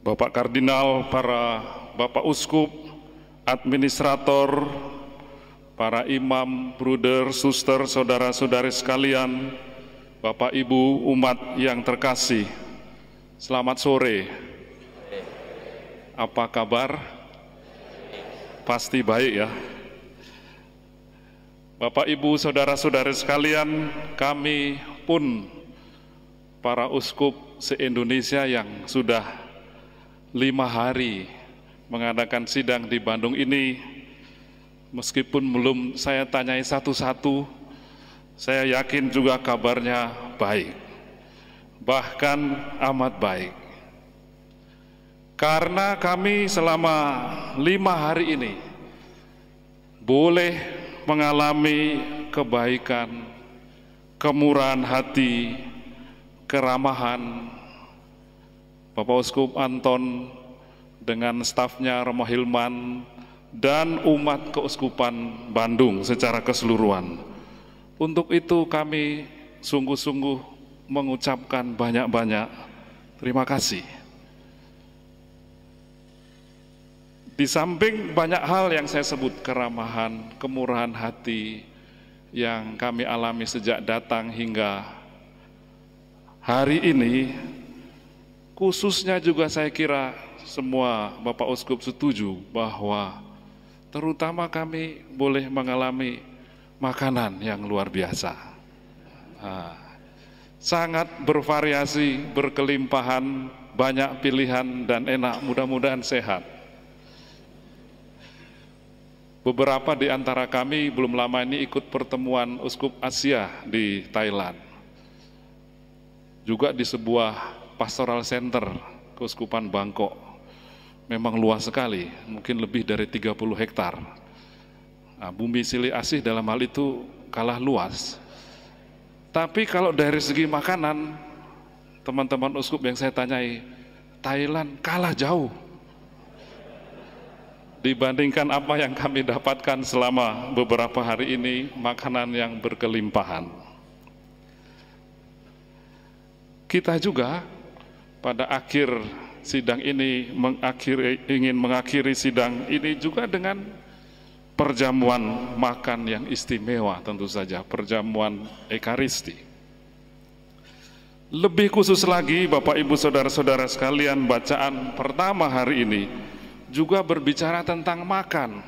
Bapak Kardinal, para Bapak Uskup, administrator, para imam, bruder, suster, saudara-saudari sekalian, Bapak Ibu umat yang terkasih, selamat sore. Apa kabar? Pasti baik ya. Bapak Ibu saudara-saudari sekalian, kami pun para uskup se-Indonesia yang sudah lima hari mengadakan sidang di Bandung ini, meskipun belum saya tanyai satu-satu, saya yakin juga kabarnya baik, bahkan amat baik. Karena kami selama lima hari ini boleh mengalami kebaikan, kemurahan hati, keramahan, Bapak Uskup Anton dengan stafnya Romo Hilman dan umat Keuskupan Bandung secara keseluruhan. Untuk itu kami sungguh-sungguh mengucapkan banyak-banyak terima kasih. Di samping banyak hal yang saya sebut keramahan, kemurahan hati yang kami alami sejak datang hingga hari ini, Khususnya juga saya kira semua Bapak Uskup setuju bahwa terutama kami boleh mengalami makanan yang luar biasa. sangat bervariasi, berkelimpahan, banyak pilihan dan enak, mudah-mudahan sehat. Beberapa di antara kami belum lama ini ikut pertemuan Uskup Asia di Thailand. Juga di sebuah Pastoral Center Keuskupan Bangkok. Memang luas sekali, mungkin lebih dari 30 hektar. Nah, bumi Sili Asih dalam hal itu kalah luas. Tapi kalau dari segi makanan, teman-teman uskup yang saya tanyai, Thailand kalah jauh dibandingkan apa yang kami dapatkan selama beberapa hari ini, makanan yang berkelimpahan. Kita juga pada akhir sidang ini mengakhiri, ingin mengakhiri sidang ini juga dengan perjamuan makan yang istimewa tentu saja, perjamuan Ekaristi. Lebih khusus lagi Bapak Ibu Saudara-saudara sekalian bacaan pertama hari ini juga berbicara tentang makan.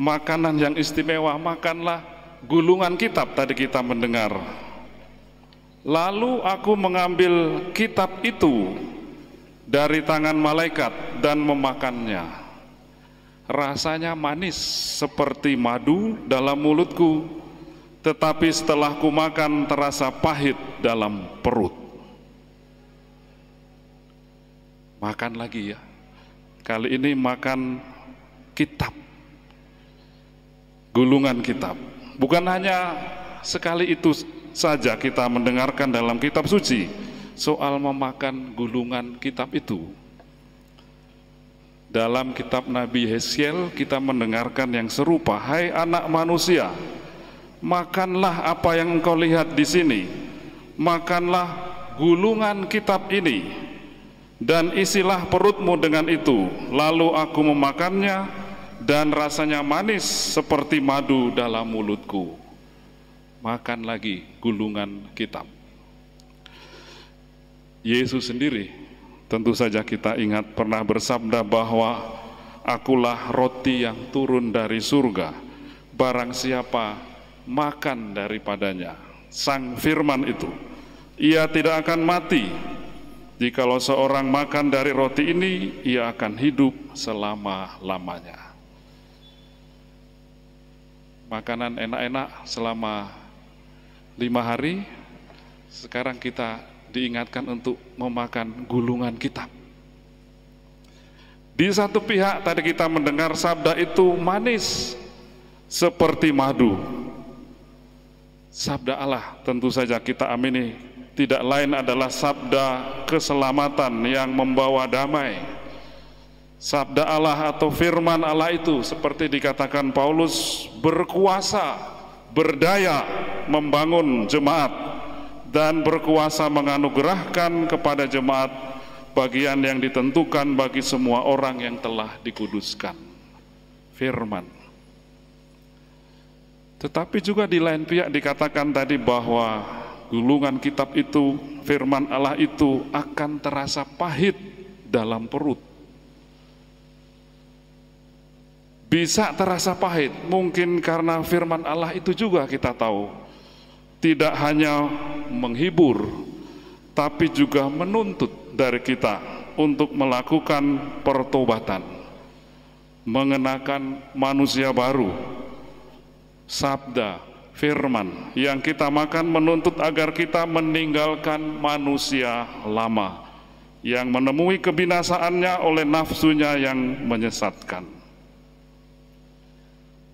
Makanan yang istimewa, makanlah gulungan kitab tadi kita mendengar Lalu aku mengambil kitab itu dari tangan malaikat dan memakannya. Rasanya manis seperti madu dalam mulutku, tetapi setelah kumakan terasa pahit dalam perut. Makan lagi ya. Kali ini makan kitab. Gulungan kitab. Bukan hanya sekali itu saja kita mendengarkan dalam kitab suci soal memakan gulungan kitab itu. Dalam kitab Nabi Hesiel kita mendengarkan yang serupa, "Hai anak manusia, makanlah apa yang engkau lihat di sini. Makanlah gulungan kitab ini dan isilah perutmu dengan itu. Lalu aku memakannya dan rasanya manis seperti madu dalam mulutku." makan lagi gulungan kitab. Yesus sendiri tentu saja kita ingat pernah bersabda bahwa akulah roti yang turun dari surga, barang siapa makan daripadanya. Sang firman itu, ia tidak akan mati, jikalau seorang makan dari roti ini, ia akan hidup selama-lamanya. Makanan enak-enak selama lima hari, sekarang kita diingatkan untuk memakan gulungan kitab. Di satu pihak tadi kita mendengar sabda itu manis seperti madu. Sabda Allah tentu saja kita amini tidak lain adalah sabda keselamatan yang membawa damai. Sabda Allah atau firman Allah itu seperti dikatakan Paulus berkuasa, berdaya membangun jemaat dan berkuasa menganugerahkan kepada jemaat bagian yang ditentukan bagi semua orang yang telah dikuduskan. Firman. Tetapi juga di lain pihak dikatakan tadi bahwa gulungan kitab itu, firman Allah itu akan terasa pahit dalam perut. bisa terasa pahit. Mungkin karena firman Allah itu juga kita tahu tidak hanya menghibur tapi juga menuntut dari kita untuk melakukan pertobatan mengenakan manusia baru sabda firman yang kita makan menuntut agar kita meninggalkan manusia lama yang menemui kebinasaannya oleh nafsunya yang menyesatkan.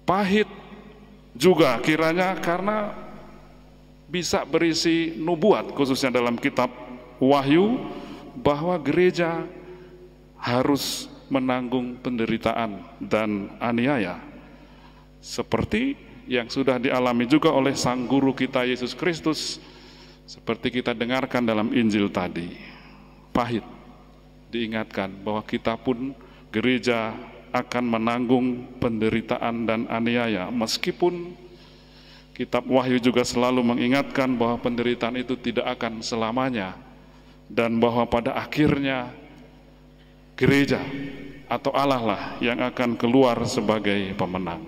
Pahit juga kiranya karena bisa berisi nubuat khususnya dalam kitab wahyu bahwa gereja harus menanggung penderitaan dan aniaya seperti yang sudah dialami juga oleh sang guru kita Yesus Kristus seperti kita dengarkan dalam Injil tadi pahit diingatkan bahwa kita pun gereja akan menanggung penderitaan dan aniaya meskipun Kitab Wahyu juga selalu mengingatkan bahwa penderitaan itu tidak akan selamanya dan bahwa pada akhirnya gereja atau Allah lah yang akan keluar sebagai pemenang.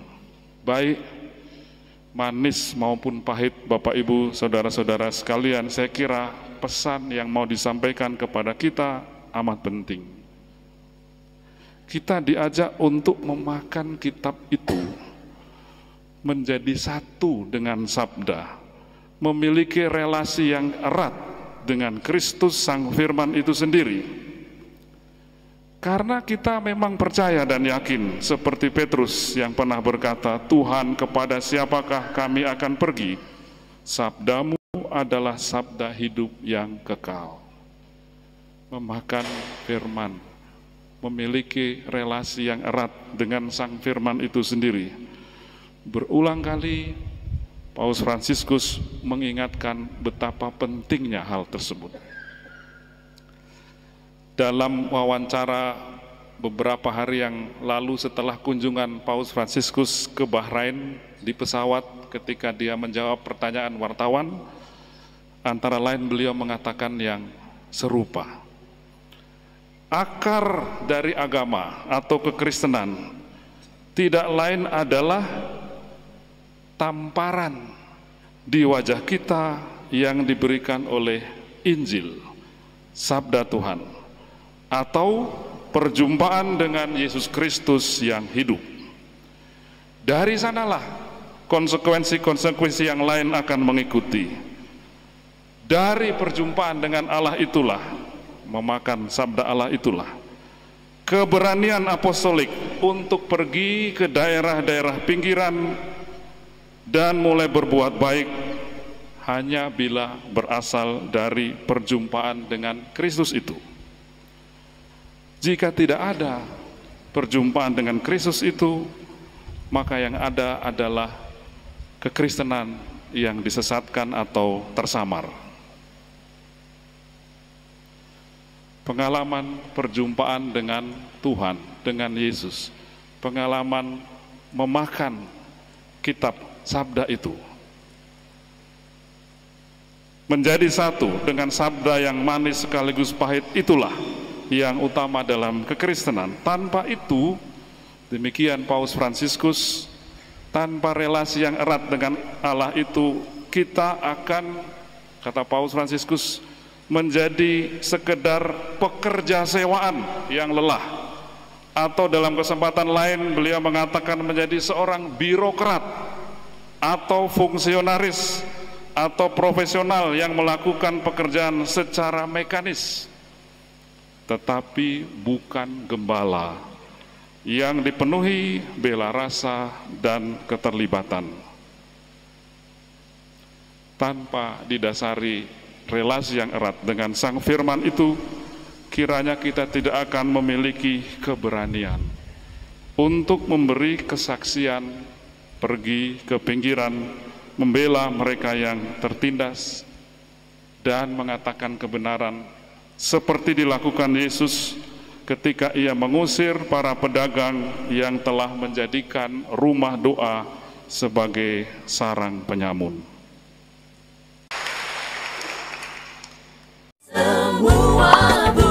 Baik manis maupun pahit Bapak Ibu, saudara-saudara sekalian, saya kira pesan yang mau disampaikan kepada kita amat penting. Kita diajak untuk memakan kitab itu menjadi satu dengan sabda, memiliki relasi yang erat dengan Kristus Sang Firman itu sendiri. Karena kita memang percaya dan yakin seperti Petrus yang pernah berkata, Tuhan kepada siapakah kami akan pergi? Sabdamu adalah sabda hidup yang kekal. Memakan firman, memiliki relasi yang erat dengan sang firman itu sendiri Berulang kali Paus Fransiskus mengingatkan betapa pentingnya hal tersebut. Dalam wawancara beberapa hari yang lalu setelah kunjungan Paus Fransiskus ke Bahrain di pesawat ketika dia menjawab pertanyaan wartawan, antara lain beliau mengatakan yang serupa. Akar dari agama atau kekristenan tidak lain adalah tamparan di wajah kita yang diberikan oleh Injil, Sabda Tuhan, atau perjumpaan dengan Yesus Kristus yang hidup. Dari sanalah konsekuensi-konsekuensi yang lain akan mengikuti. Dari perjumpaan dengan Allah itulah, memakan sabda Allah itulah, keberanian apostolik untuk pergi ke daerah-daerah pinggiran dan mulai berbuat baik hanya bila berasal dari perjumpaan dengan Kristus itu. Jika tidak ada perjumpaan dengan Kristus itu, maka yang ada adalah kekristenan yang disesatkan atau tersamar. Pengalaman perjumpaan dengan Tuhan, dengan Yesus, pengalaman memakan kitab sabda itu menjadi satu dengan sabda yang manis sekaligus pahit itulah yang utama dalam kekristenan tanpa itu demikian Paus Fransiskus tanpa relasi yang erat dengan Allah itu kita akan kata Paus Fransiskus menjadi sekedar pekerja sewaan yang lelah atau dalam kesempatan lain beliau mengatakan menjadi seorang birokrat atau fungsionaris atau profesional yang melakukan pekerjaan secara mekanis tetapi bukan gembala yang dipenuhi bela rasa dan keterlibatan tanpa didasari relasi yang erat dengan sang firman itu kiranya kita tidak akan memiliki keberanian untuk memberi kesaksian pergi ke pinggiran, membela mereka yang tertindas, dan mengatakan kebenaran, seperti dilakukan Yesus ketika ia mengusir para pedagang yang telah menjadikan rumah doa sebagai sarang penyamun. Semua